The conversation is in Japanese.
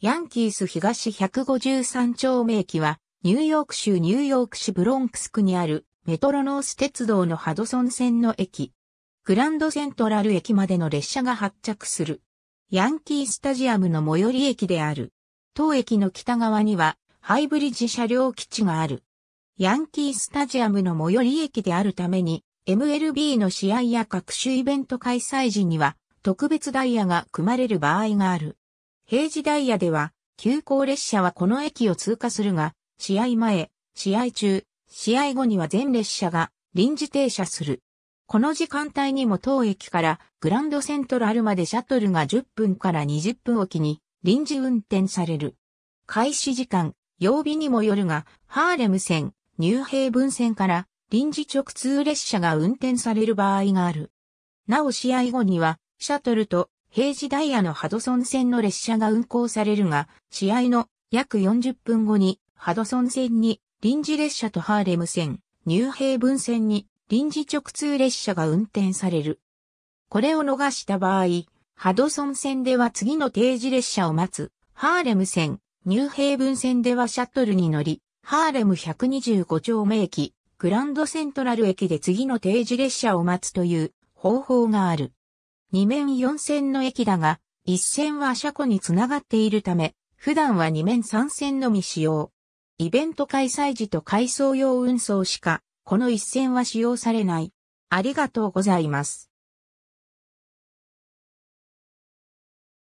ヤンキース東153丁目駅は、ニューヨーク州ニューヨーク市ブロンクス区にあるメトロノース鉄道のハドソン線の駅。グランドセントラル駅までの列車が発着する。ヤンキースタジアムの最寄り駅である。当駅の北側にはハイブリッジ車両基地がある。ヤンキースタジアムの最寄り駅であるために、MLB の試合や各種イベント開催時には特別ダイヤが組まれる場合がある。平時ダイヤでは、急行列車はこの駅を通過するが、試合前、試合中、試合後には全列車が臨時停車する。この時間帯にも当駅からグランドセントラルまでシャトルが10分から20分おきに臨時運転される。開始時間、曜日にもよるが、ハーレム線、ニューヘイブン線から臨時直通列車が運転される場合がある。なお試合後には、シャトルと平時ダイヤのハドソン線の列車が運行されるが、試合の約40分後にハドソン線に臨時列車とハーレム線、ニューヘイブン線に臨時直通列車が運転される。これを逃した場合、ハドソン線では次の定時列車を待つ、ハーレム線、ニューヘイブン線ではシャトルに乗り、ハーレム125丁目駅、グランドセントラル駅で次の定時列車を待つという方法がある。二面四線の駅だが、一線は車庫につながっているため、普段は二面三線のみ使用。イベント開催時と改装用運送しか、この一線は使用されない。ありがとうございます。